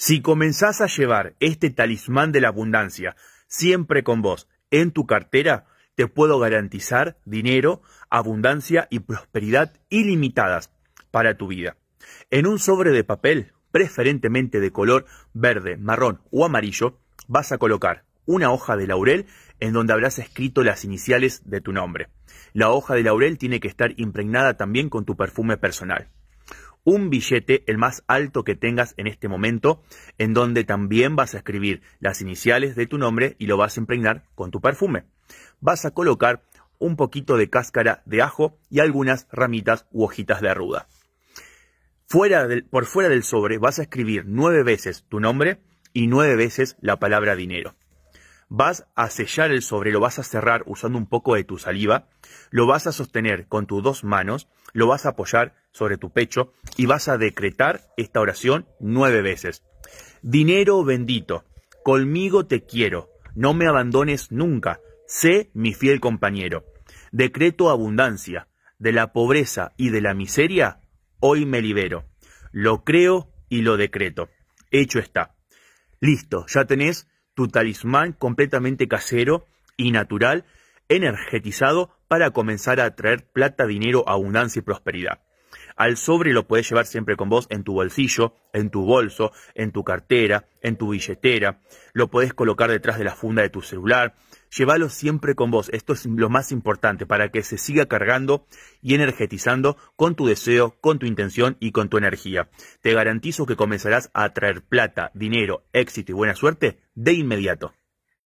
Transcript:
Si comenzás a llevar este talismán de la abundancia siempre con vos en tu cartera, te puedo garantizar dinero, abundancia y prosperidad ilimitadas para tu vida. En un sobre de papel, preferentemente de color verde, marrón o amarillo, vas a colocar una hoja de laurel en donde habrás escrito las iniciales de tu nombre. La hoja de laurel tiene que estar impregnada también con tu perfume personal un billete, el más alto que tengas en este momento, en donde también vas a escribir las iniciales de tu nombre y lo vas a impregnar con tu perfume. Vas a colocar un poquito de cáscara de ajo y algunas ramitas u hojitas de arruda. Fuera por fuera del sobre vas a escribir nueve veces tu nombre y nueve veces la palabra dinero vas a sellar el sobre, lo vas a cerrar usando un poco de tu saliva, lo vas a sostener con tus dos manos, lo vas a apoyar sobre tu pecho y vas a decretar esta oración nueve veces. Dinero bendito, conmigo te quiero, no me abandones nunca, sé mi fiel compañero. Decreto abundancia, de la pobreza y de la miseria, hoy me libero. Lo creo y lo decreto. Hecho está. Listo, ya tenés tu talismán completamente casero y natural, energetizado para comenzar a atraer plata, dinero, abundancia y prosperidad. Al sobre lo puedes llevar siempre con vos en tu bolsillo, en tu bolso, en tu cartera, en tu billetera. Lo puedes colocar detrás de la funda de tu celular. Llévalo siempre con vos. Esto es lo más importante para que se siga cargando y energetizando con tu deseo, con tu intención y con tu energía. Te garantizo que comenzarás a atraer plata, dinero, éxito y buena suerte de inmediato.